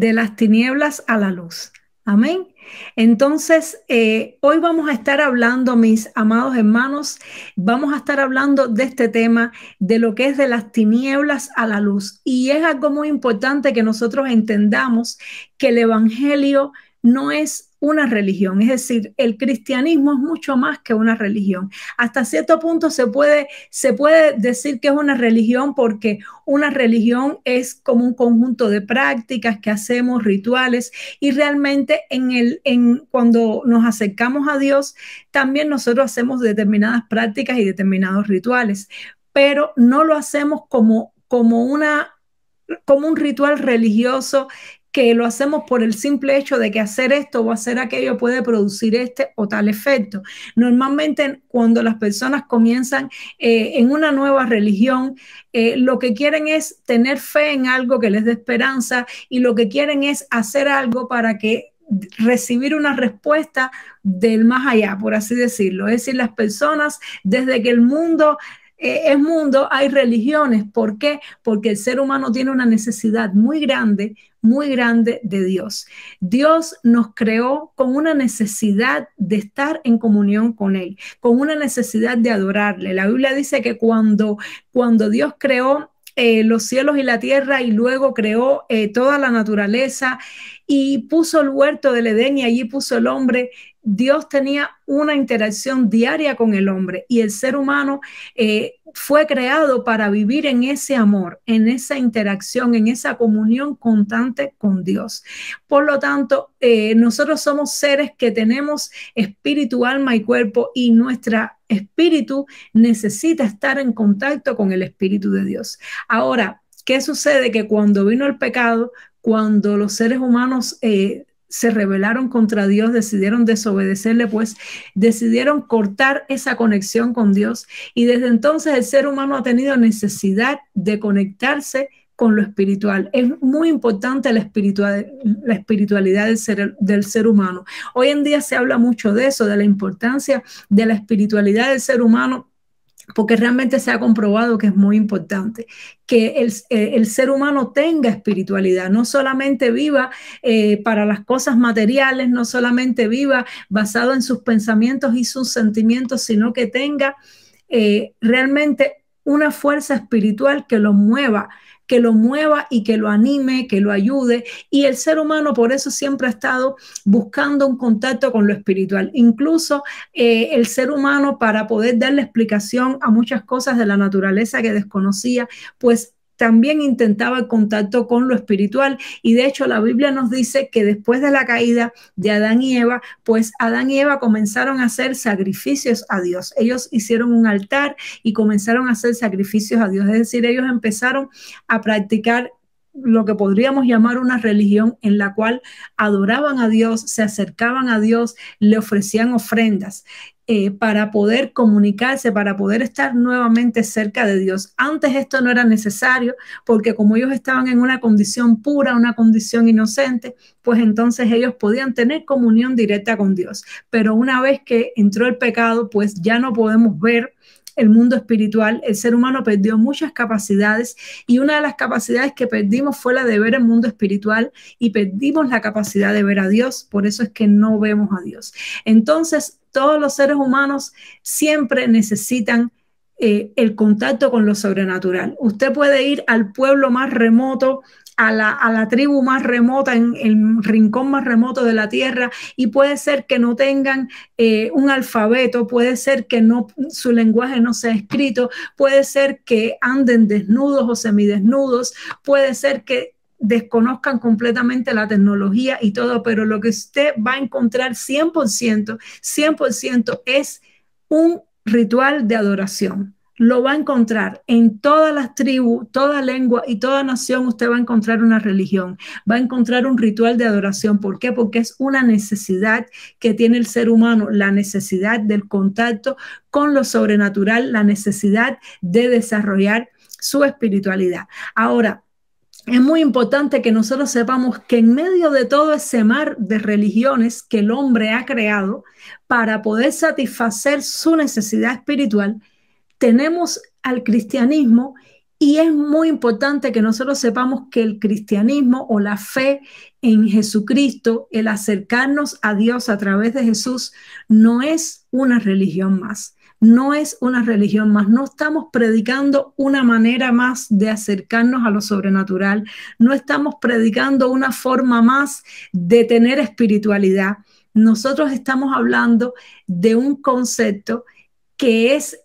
de las tinieblas a la luz. Amén. Entonces, eh, hoy vamos a estar hablando, mis amados hermanos, vamos a estar hablando de este tema, de lo que es de las tinieblas a la luz. Y es algo muy importante que nosotros entendamos que el Evangelio no es una religión, es decir, el cristianismo es mucho más que una religión. Hasta cierto punto se puede, se puede decir que es una religión porque una religión es como un conjunto de prácticas que hacemos, rituales, y realmente en el, cuando nos acercamos a Dios, también nosotros hacemos determinadas prácticas y determinados rituales, pero no lo hacemos como, como una como un ritual religioso que lo hacemos por el simple hecho de que hacer esto o hacer aquello puede producir este o tal efecto. Normalmente cuando las personas comienzan eh, en una nueva religión, eh, lo que quieren es tener fe en algo que les dé esperanza y lo que quieren es hacer algo para que recibir una respuesta del más allá, por así decirlo. Es decir, las personas, desde que el mundo eh, es mundo, hay religiones. ¿Por qué? Porque el ser humano tiene una necesidad muy grande, muy grande de Dios. Dios nos creó con una necesidad de estar en comunión con Él, con una necesidad de adorarle. La Biblia dice que cuando, cuando Dios creó eh, los cielos y la tierra y luego creó eh, toda la naturaleza y puso el huerto del Edén y allí puso el hombre Dios tenía una interacción diaria con el hombre y el ser humano eh, fue creado para vivir en ese amor, en esa interacción, en esa comunión constante con Dios. Por lo tanto, eh, nosotros somos seres que tenemos espíritu, alma y cuerpo y nuestra espíritu necesita estar en contacto con el espíritu de Dios. Ahora, ¿qué sucede? Que cuando vino el pecado, cuando los seres humanos eh, se rebelaron contra Dios, decidieron desobedecerle, pues decidieron cortar esa conexión con Dios. Y desde entonces el ser humano ha tenido necesidad de conectarse con lo espiritual. Es muy importante la, espiritualidad ser, del ser, humano. Hoy en día se habla mucho de eso, de la importancia de la espiritualidad del ser humano porque realmente se ha comprobado que es muy importante que el, eh, ser humano tenga espiritualidad, no solamente viva eh, para las cosas materiales, no solamente viva basado en sus pensamientos y sus sentimientos, sino que tenga eh, realmente una fuerza espiritual que lo mueva, que lo mueva y que lo anime, que lo ayude. Y el ser humano por eso siempre ha estado buscando un contacto con lo espiritual. Incluso eh, el ser humano para poder darle explicación a muchas cosas de la naturaleza que desconocía, pues también intentaba contacto con lo espiritual y de hecho la Biblia nos dice que después de la caída de Adán y Eva, pues Adán y Eva comenzaron a hacer sacrificios a Dios. Ellos hicieron un altar y comenzaron a hacer sacrificios a Dios, es decir, ellos empezaron a practicar lo que podríamos llamar una religión en la cual adoraban a Dios, se acercaban a Dios, le ofrecían ofrendas eh, para poder comunicarse, para poder estar nuevamente cerca de Dios. Antes esto no era necesario porque como ellos estaban en una condición pura, una condición inocente, pues entonces ellos podían tener comunión directa con Dios. Pero una vez que entró el pecado, pues ya no podemos ver el mundo espiritual, el ser humano perdió muchas capacidades y una de las capacidades que perdimos fue la de ver el mundo espiritual y perdimos la capacidad de ver a Dios, por eso es que no vemos a Dios. Entonces, todos los seres humanos siempre necesitan eh, el contacto con lo sobrenatural. Usted puede ir al pueblo más remoto a la, tribu más remota, en el rincón más remoto de la tierra, y puede ser que no tengan eh, un alfabeto, puede ser que su lenguaje no sea escrito, puede ser que anden desnudos o semidesnudos, puede ser que desconozcan completamente la tecnología y todo, pero lo que usted va a encontrar 100%, 100% es un ritual de adoración lo va a encontrar en todas las tribus, toda lengua y toda nación, usted va a encontrar una religión, va a encontrar un ritual de adoración. ¿Por qué? Porque es una necesidad que tiene el ser humano, la necesidad del contacto con lo sobrenatural, la necesidad de desarrollar su espiritualidad. Ahora, es muy importante que nosotros sepamos que en medio de todo ese mar de religiones que el hombre ha creado para poder satisfacer su necesidad espiritual, tenemos al cristianismo y es muy importante que nosotros sepamos que el cristianismo o la fe en Jesucristo, el acercarnos a Dios a través de Jesús, no es una religión más no es una religión más, no estamos predicando una manera más de acercarnos a lo sobrenatural, no estamos predicando una forma más de tener espiritualidad. Nosotros estamos hablando de un concepto que es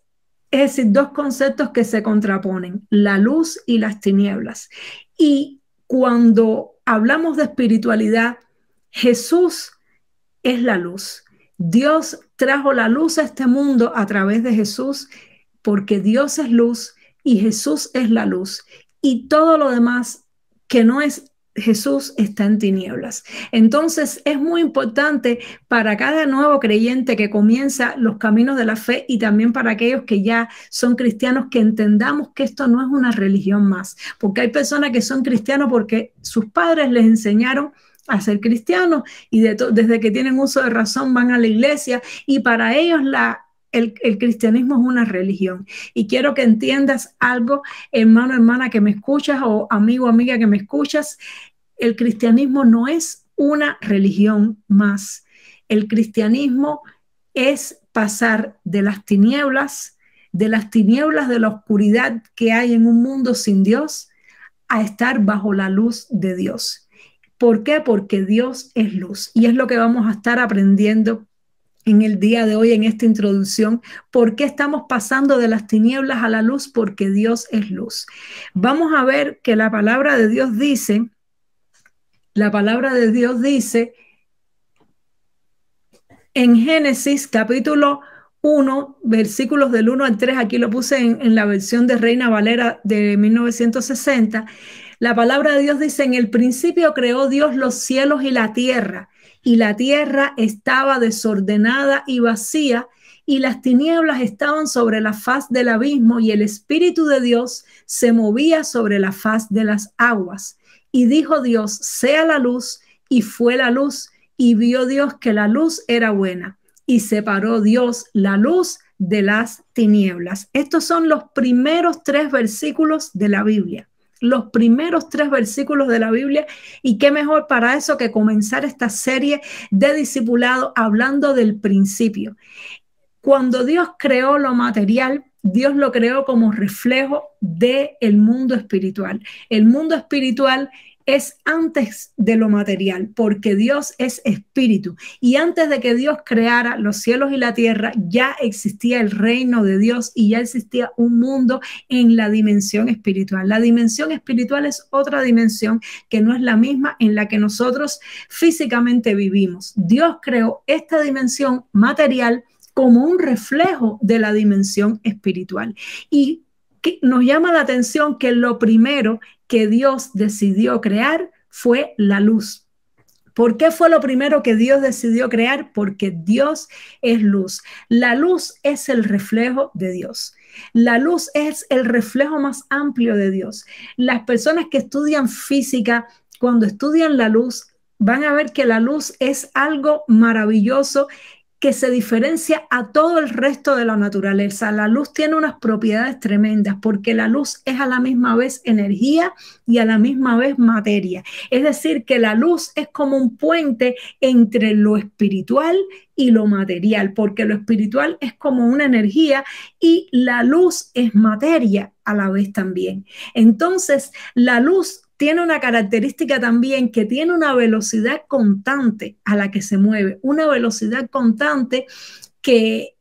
es decir, dos conceptos que se contraponen, la luz y las tinieblas. Y cuando hablamos de espiritualidad, Jesús es la luz. Dios trajo la luz a este mundo a través de Jesús, porque Dios es luz y Jesús es la luz. Y todo lo demás que no es Jesús está en tinieblas. Entonces es muy importante para cada nuevo creyente que comienza los caminos de la fe y también para aquellos que ya son cristianos que entendamos que esto no es una religión más, porque hay personas que son cristianos porque sus padres les enseñaron a ser cristianos y desde que tienen uso de razón van a la iglesia y para ellos la el, cristianismo es una religión. Y quiero que entiendas algo, hermano, hermana que me escuchas o amigo, amiga que me escuchas, el cristianismo no es una religión más. El cristianismo es pasar de las tinieblas, de las tinieblas de la oscuridad que hay en un mundo sin Dios, a estar bajo la luz de Dios. ¿Por qué? Porque Dios es luz y es lo que vamos a estar aprendiendo en el día de hoy, en esta introducción, por qué estamos pasando de las tinieblas a la luz, porque Dios es luz. Vamos a ver que la palabra de Dios dice, la palabra de Dios dice en Génesis capítulo 1, versículos del 1 al 3, aquí lo puse en, en la versión de Reina Valera de 1960, la palabra de Dios dice, en el principio creó Dios los cielos y la tierra y la tierra estaba desordenada y vacía, y las tinieblas estaban sobre la faz del abismo, y el Espíritu de Dios se movía sobre la faz de las aguas. Y dijo Dios, sea la luz, y fue la luz, y vio Dios que la luz era buena, y separó Dios la luz de las tinieblas. Estos son los primeros tres versículos de la Biblia los primeros tres versículos de la Biblia y qué mejor para eso que comenzar esta serie de discipulado hablando del principio. Cuando Dios creó lo material, Dios lo creó como reflejo del mundo espiritual. El mundo espiritual es antes de lo material, porque Dios es espíritu. Y antes de que Dios creara los cielos y la tierra, ya existía el reino de Dios y ya existía un mundo en la dimensión espiritual. La dimensión espiritual es otra dimensión que no es la misma en la que nosotros físicamente vivimos. Dios creó esta dimensión material como un reflejo de la dimensión espiritual. Y nos llama la atención que lo primero que Dios decidió crear fue la luz. ¿Por qué fue lo primero que Dios decidió crear? Porque Dios es luz. La luz es el reflejo de Dios. La luz es el reflejo más amplio de Dios. Las personas que estudian física, cuando estudian la luz, van a ver que la luz es algo maravilloso que se diferencia a todo el resto de la naturaleza. La luz tiene unas propiedades tremendas porque la luz es a la misma vez energía y a la misma vez materia. Es decir, que la luz es como un puente entre lo espiritual y lo material, porque lo espiritual es como una energía y la luz es materia a la vez también. Entonces, la luz tiene una característica también que tiene una velocidad constante a la que se mueve, una velocidad constante que,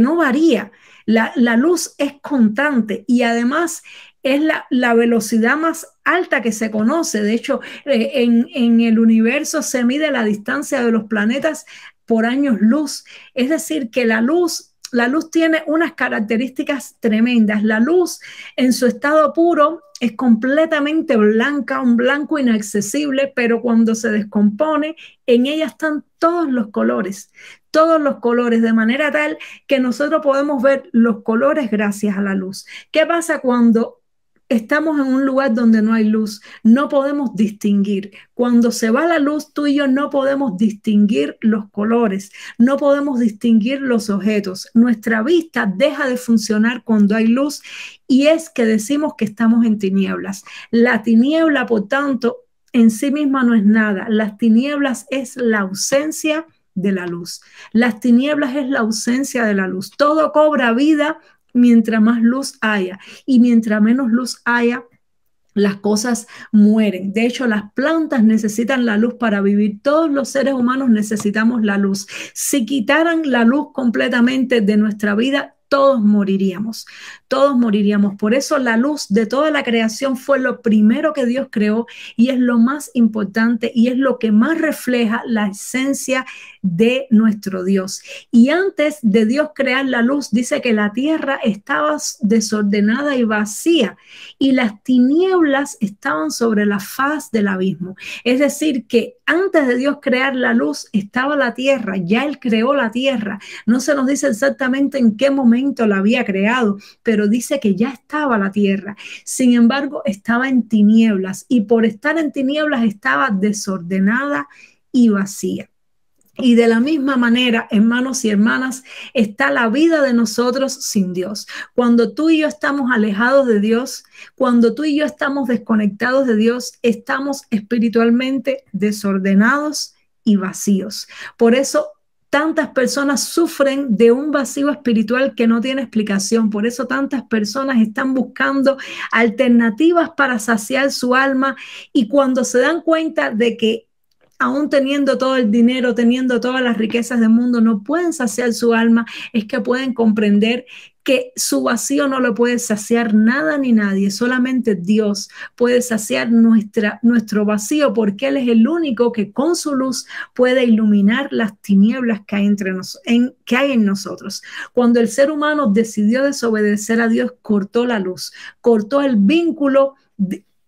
no varía. La, luz es constante y además es la, velocidad más alta que se conoce. De hecho, eh, en, en el universo se mide la distancia de los planetas por años luz. Es decir, que la luz la luz tiene unas características tremendas. La luz en su estado puro es completamente blanca, un blanco inaccesible, pero cuando se descompone, en ella están todos los colores, todos los colores, de manera tal que nosotros podemos ver los colores gracias a la luz. ¿Qué pasa cuando Estamos en un lugar donde no hay luz, no podemos distinguir. Cuando se va la luz, tú y yo no podemos distinguir los colores, no podemos distinguir los objetos. Nuestra vista deja de funcionar cuando hay luz y es que decimos que estamos en tinieblas. La tiniebla, por tanto, en sí misma no es nada. Las tinieblas es la ausencia de la luz. Las tinieblas es la ausencia de la luz. Todo cobra vida mientras más luz haya y mientras menos luz haya, las cosas mueren. De hecho, las plantas necesitan la luz para vivir. Todos los seres humanos necesitamos la luz. Si quitaran la luz completamente de nuestra vida, todos moriríamos, todos moriríamos. Por eso la luz de toda la creación fue lo primero que Dios creó y es lo más importante y es lo que más refleja la esencia de nuestro Dios. Y antes de Dios crear la luz, dice que la tierra estaba desordenada y vacía y las tinieblas estaban sobre la faz del abismo. Es decir, que antes de Dios crear la luz estaba la tierra, ya Él creó la tierra. No se nos dice exactamente en qué momento la había creado, pero dice que ya estaba la tierra. Sin embargo, estaba en tinieblas y por estar en tinieblas estaba desordenada y vacía. Y de la misma manera, hermanos y hermanas, está la vida de nosotros sin Dios. Cuando tú y yo estamos alejados de Dios, cuando tú y yo estamos desconectados de Dios, estamos espiritualmente desordenados y vacíos. Por eso tantas personas sufren de un vacío espiritual que no tiene explicación. Por eso tantas personas están buscando alternativas para saciar su alma y cuando se dan cuenta de que aún teniendo todo el dinero, teniendo todas las riquezas del mundo, no pueden saciar su alma, es que pueden comprender que su vacío no lo puede saciar nada ni nadie, solamente Dios puede saciar nuestra, nuestro vacío porque Él es el único que con su luz puede iluminar las tinieblas que hay, entre en, que hay en nosotros. Cuando el ser humano decidió desobedecer a Dios, cortó la luz, cortó el vínculo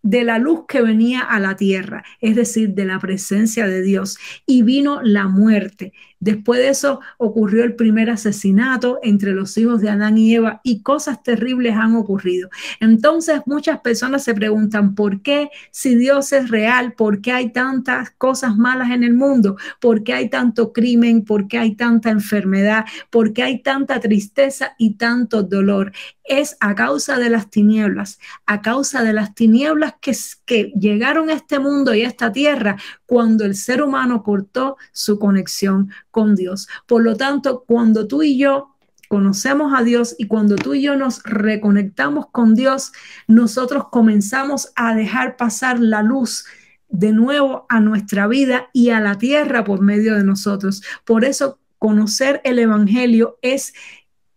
de la luz que venía a la tierra, es decir, de la presencia de Dios. Y vino la muerte. Después de eso ocurrió el primer asesinato entre los hijos de Adán y Eva y cosas terribles han ocurrido. Entonces muchas personas se preguntan, ¿por qué si Dios es real? ¿Por qué hay tantas cosas malas en el mundo? ¿Por qué hay tanto crimen? ¿Por qué hay tanta enfermedad? ¿Por qué hay tanta tristeza y tanto dolor? Es a causa de las tinieblas, a causa de las tinieblas que, que llegaron a este mundo y a esta tierra cuando el ser humano cortó su conexión con Dios. Por lo tanto, cuando tú y yo conocemos a Dios y cuando tú y yo nos reconectamos con Dios, nosotros comenzamos a dejar pasar la luz de nuevo a nuestra vida y a la tierra por medio de nosotros. Por eso conocer el Evangelio es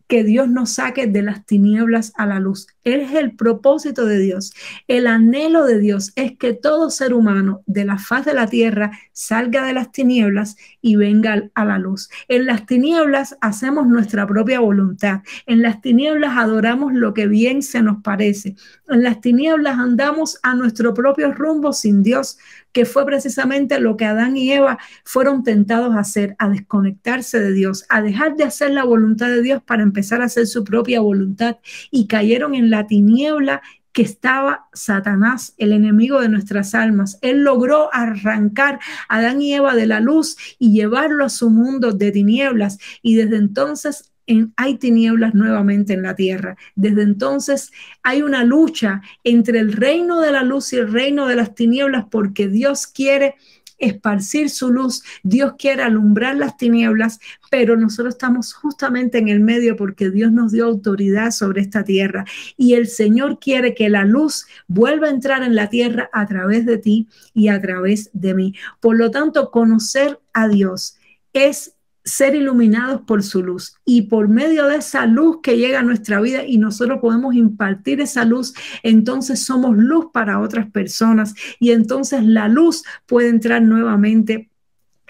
que Dios nos saque de las tinieblas a la luz. Es el propósito de Dios. El anhelo de Dios es que todo ser humano de la faz de la tierra salga de las tinieblas y venga a la luz. En las tinieblas hacemos nuestra propia voluntad. En las tinieblas adoramos lo que bien se nos parece. En las tinieblas andamos a nuestro propio rumbo sin Dios, que fue precisamente lo que Adán y Eva fueron tentados a hacer, a desconectarse de Dios, a dejar de hacer la voluntad de Dios para empezar a hacer su propia voluntad y cayeron en la tiniebla que estaba Satanás, el enemigo de nuestras almas. Él logró arrancar a Adán y Eva de la luz y llevarlo a su mundo de tinieblas. Y desde entonces hay tinieblas nuevamente en la tierra. Desde entonces hay una lucha entre el reino de la luz y el reino de las tinieblas porque Dios quiere esparcir su luz, Dios quiere alumbrar las tinieblas, pero nosotros estamos justamente en el medio porque Dios nos dio autoridad sobre esta tierra y el Señor quiere que la luz vuelva a entrar en la tierra a través de ti y a través de mí. Por lo tanto, conocer a Dios es ser iluminados por su luz y por medio de esa luz que llega a nuestra vida y nosotros podemos impartir esa luz, entonces somos luz para otras personas y entonces la luz puede entrar nuevamente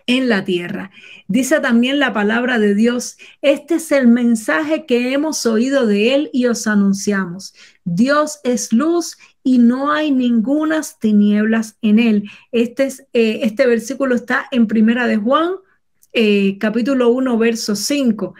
en la tierra. Dice también la palabra de Dios, este es el mensaje que hemos oído de Él y os anunciamos. Dios es luz y no hay ningunas tinieblas en Él. Este, es, eh, este versículo está en Primera de Juan eh, capítulo 1, verso 5.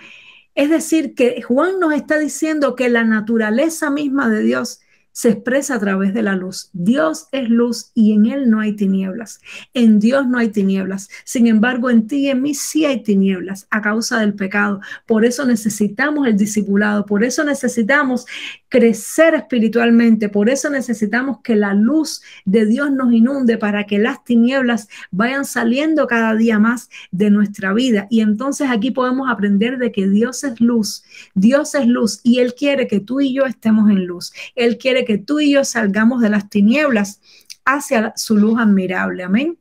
Es decir, que Juan nos está diciendo que la naturaleza misma de Dios se expresa a través de la luz. Dios es luz y en Él no hay tinieblas. En Dios no hay tinieblas. Sin embargo, en ti y en mí sí hay tinieblas a causa del pecado. Por eso necesitamos el discipulado, por eso necesitamos crecer espiritualmente, por eso necesitamos que la luz de Dios nos inunde para que las tinieblas vayan saliendo cada día más de nuestra vida. Y entonces aquí podemos aprender de que Dios es luz, Dios es luz y Él quiere que tú y yo estemos en luz. Él quiere que tú y yo salgamos de las tinieblas hacia su luz admirable. Amén.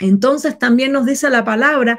Entonces también nos dice la palabra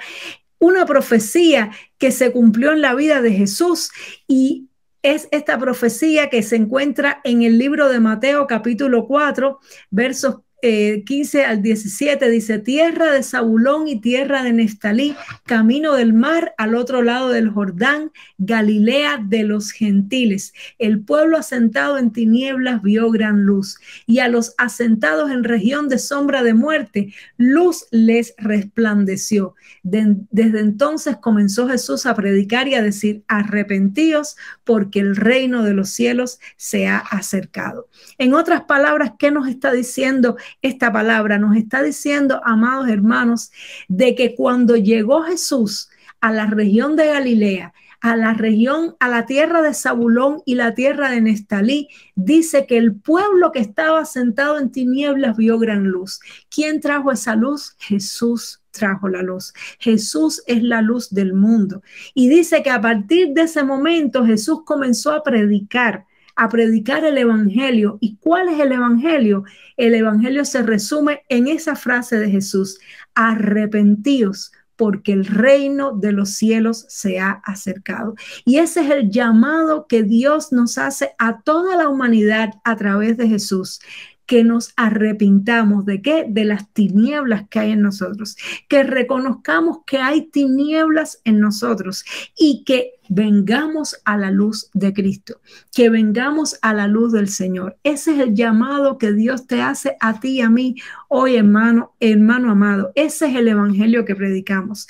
una profecía que se cumplió en la vida de Jesús y es esta profecía que se encuentra en el libro de Mateo capítulo 4, versos 15 eh, al 17 dice, tierra de Zabulón y tierra de Nestalí, camino del mar al otro lado del Jordán, Galilea de los gentiles. El pueblo asentado en tinieblas vio gran luz y a los asentados en región de sombra de muerte, luz les resplandeció. desde entonces comenzó Jesús a predicar y a decir, arrepentíos porque el reino de los cielos se ha acercado. En otras palabras, ¿qué nos está diciendo? esta palabra nos está diciendo, amados hermanos, de que cuando llegó Jesús a la región de Galilea, a la región, a la tierra de Zabulón y la tierra de Nestalí, dice que el pueblo que estaba sentado en tinieblas vio gran luz. ¿Quién trajo esa luz? Jesús trajo la luz. Jesús es la luz del mundo. Y dice que a partir de ese momento Jesús comenzó a predicar a predicar el Evangelio. ¿Y cuál es el Evangelio? El Evangelio se resume en esa frase de Jesús, arrepentíos porque el reino de los cielos se ha acercado. Y ese es el llamado que Dios nos hace a toda la humanidad a través de Jesús que nos arrepintamos de qué? De las tinieblas que hay en nosotros, que reconozcamos que hay tinieblas en nosotros y que vengamos a la luz de Cristo, que vengamos a la luz del Señor. Ese es el llamado que Dios te hace a ti y a mí hoy, hermano, hermano amado. Ese es el evangelio que predicamos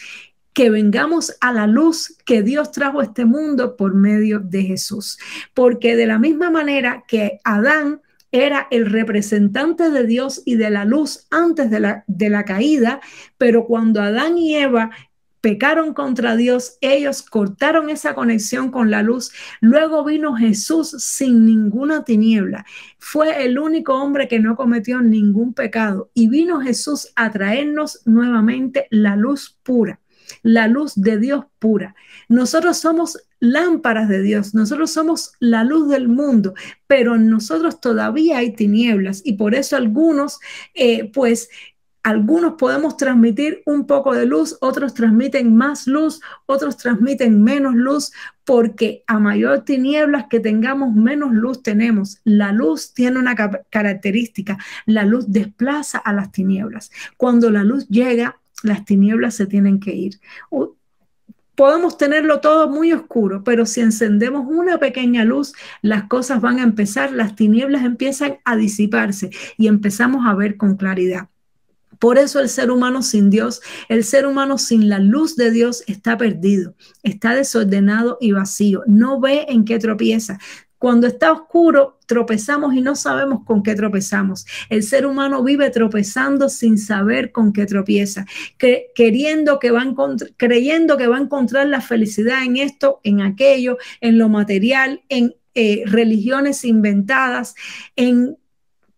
que vengamos a la luz que Dios trajo a este mundo por medio de Jesús. Porque de la misma manera que Adán era el representante de Dios y de la luz antes de la, de la caída, pero cuando Adán y Eva pecaron contra Dios, ellos cortaron esa conexión con la luz. Luego vino Jesús sin ninguna tiniebla. Fue el único hombre que no cometió ningún pecado y vino Jesús a traernos nuevamente la luz pura la luz de Dios pura. Nosotros somos lámparas de Dios, nosotros somos la luz del mundo, pero en nosotros todavía hay tinieblas y por eso algunos, eh, pues, algunos podemos transmitir un poco de luz, otros transmiten más luz, otros transmiten menos luz, porque a mayor tinieblas que tengamos, menos luz tenemos. La luz tiene una característica, la luz desplaza a las tinieblas. Cuando la luz llega, las tinieblas se tienen que ir. podemos tenerlo todo muy oscuro, pero si encendemos una pequeña luz, las cosas van a empezar, las tinieblas empiezan a disiparse y empezamos a ver con claridad. Por eso el ser humano sin Dios, el ser humano sin la luz de Dios está perdido, está desordenado y vacío, no ve en qué tropieza, cuando está oscuro, tropezamos y no sabemos con qué tropezamos. El ser humano vive tropezando sin saber con qué tropieza, queriendo que creyendo que va a encontrar la felicidad en esto, en aquello, en lo material, en eh, religiones inventadas, en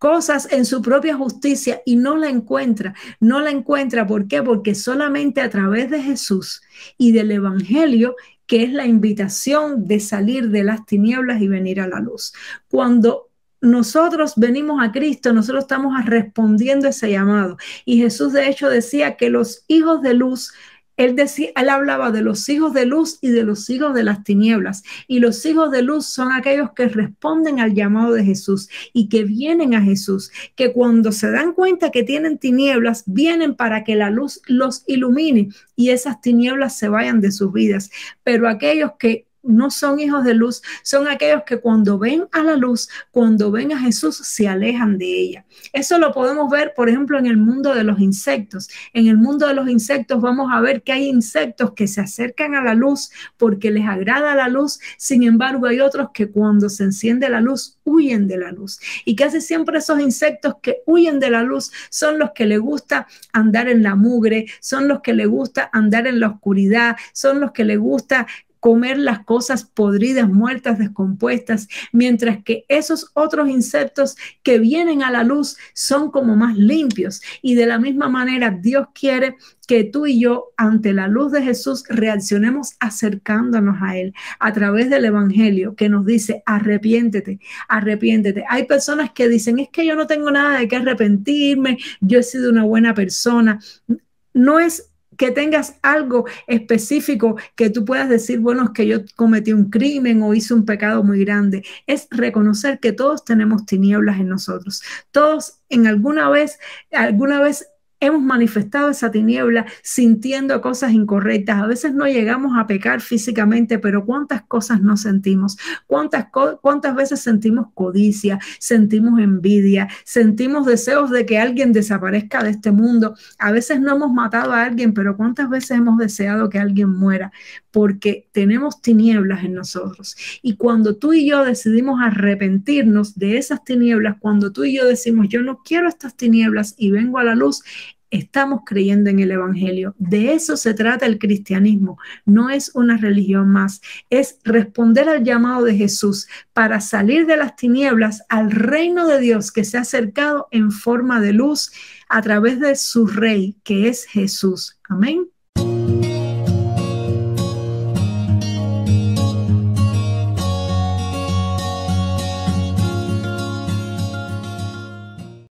cosas en su propia justicia y no la encuentra. No la encuentra, ¿por qué? Porque solamente a través de Jesús y del Evangelio que es la invitación de salir de las tinieblas y venir a la luz. Cuando nosotros venimos a Cristo, nosotros estamos respondiendo ese llamado. Y Jesús de hecho decía que los hijos de luz él, decía, él hablaba de los hijos de luz y de los hijos de las tinieblas. Y los hijos de luz son aquellos que responden al llamado de Jesús y que vienen a Jesús, que cuando se dan cuenta que tienen tinieblas, vienen para que la luz los ilumine y esas tinieblas se vayan de sus vidas. Pero aquellos que no son hijos de luz, son aquellos que cuando ven a la luz, cuando ven a Jesús, se alejan de ella. Eso lo podemos ver, por ejemplo, en el mundo de los insectos. En el mundo de los insectos vamos a ver que hay insectos que se acercan a la luz porque les agrada la luz, sin embargo hay otros que cuando se enciende la luz huyen de la luz. Y casi siempre esos insectos que huyen de la luz son los que le gusta andar en la mugre, son los que le gusta andar en la oscuridad, son los que le gusta comer las cosas podridas, muertas, descompuestas, mientras que esos otros insectos que vienen a la luz son como más limpios. Y de la misma manera, Dios quiere que tú y yo, ante la luz de Jesús, reaccionemos acercándonos a Él a través del Evangelio que nos dice, arrepiéntete, arrepiéntete. Hay personas que dicen, es que yo no tengo nada de qué arrepentirme, yo he sido una buena persona. No es que tengas algo específico que tú puedas decir, bueno, es que yo cometí un crimen o hice un pecado muy grande. Es reconocer que todos tenemos tinieblas en nosotros. Todos en alguna vez, alguna vez hemos manifestado esa tiniebla sintiendo cosas incorrectas. A veces no llegamos a pecar físicamente, pero cuántas cosas no sentimos, cuántas, cuántas veces sentimos codicia, sentimos envidia, sentimos deseos de que alguien desaparezca de este mundo. A veces no hemos matado a alguien, pero cuántas veces hemos deseado que alguien muera, porque tenemos tinieblas en nosotros. Y cuando tú y yo decidimos arrepentirnos de esas tinieblas, cuando tú y yo decimos, yo no quiero estas tinieblas y vengo a la luz, estamos creyendo en el Evangelio. De eso se trata el cristianismo. No es una religión más, es responder al llamado de Jesús para salir de las tinieblas al reino de Dios que se ha acercado en forma de luz a través de su rey, que es Jesús. Amén.